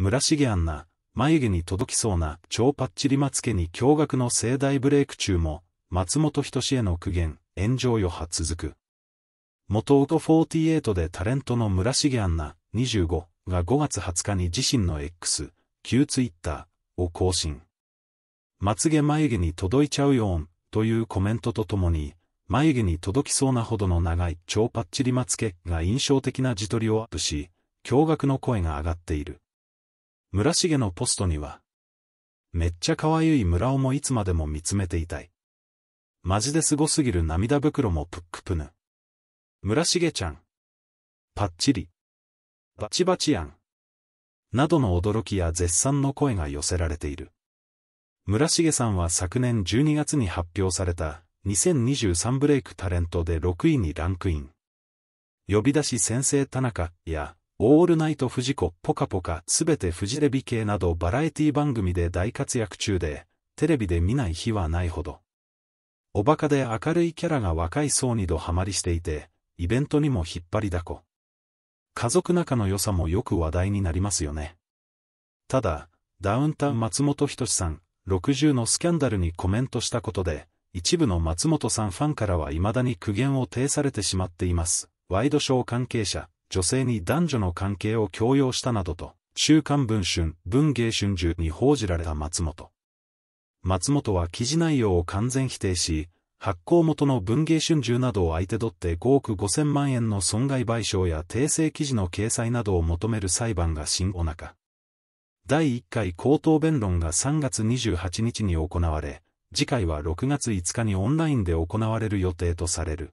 村重アンナ、眉毛に届きそうな超パッチリまつけに驚愕の盛大ブレイク中も、松本人志への苦言、炎上余波続く。元音48でタレントの村重アンナ、25が5月20日に自身の X、旧ツイッターを更新。まつげ眉毛に届いちゃうよん、というコメントとともに、眉毛に届きそうなほどの長い超パッチリまつけが印象的な自撮りをアップし、驚愕の声が上がっている。村重のポストには、めっちゃ可愛い村尾もいつまでも見つめていたい。マジですごすぎる涙袋もぷっくぷぬ。村重ちゃん。パッチリ。バチバチやん。などの驚きや絶賛の声が寄せられている。村重さんは昨年12月に発表された2023ブレイクタレントで6位にランクイン。呼び出し先生田中やオールナイトフジコ、ポカポカ、すべてフジレビ系などバラエティ番組で大活躍中で、テレビで見ない日はないほど。おバカで明るいキャラが若い層にどハマりしていて、イベントにも引っ張りだこ。家族仲の良さもよく話題になりますよね。ただ、ダウンタウン松本人志さん、60のスキャンダルにコメントしたことで、一部の松本さんファンからはいまだに苦言を呈されてしまっています。ワイドショー関係者、女性に男女の関係を強要したなどと、週刊文春、文芸春秋に報じられた松本。松本は記事内容を完全否定し、発行元の文芸春秋などを相手取って5億5000万円の損害賠償や訂正記事の掲載などを求める裁判が新お中。第1回口頭弁論が3月28日に行われ、次回は6月5日にオンラインで行われる予定とされる。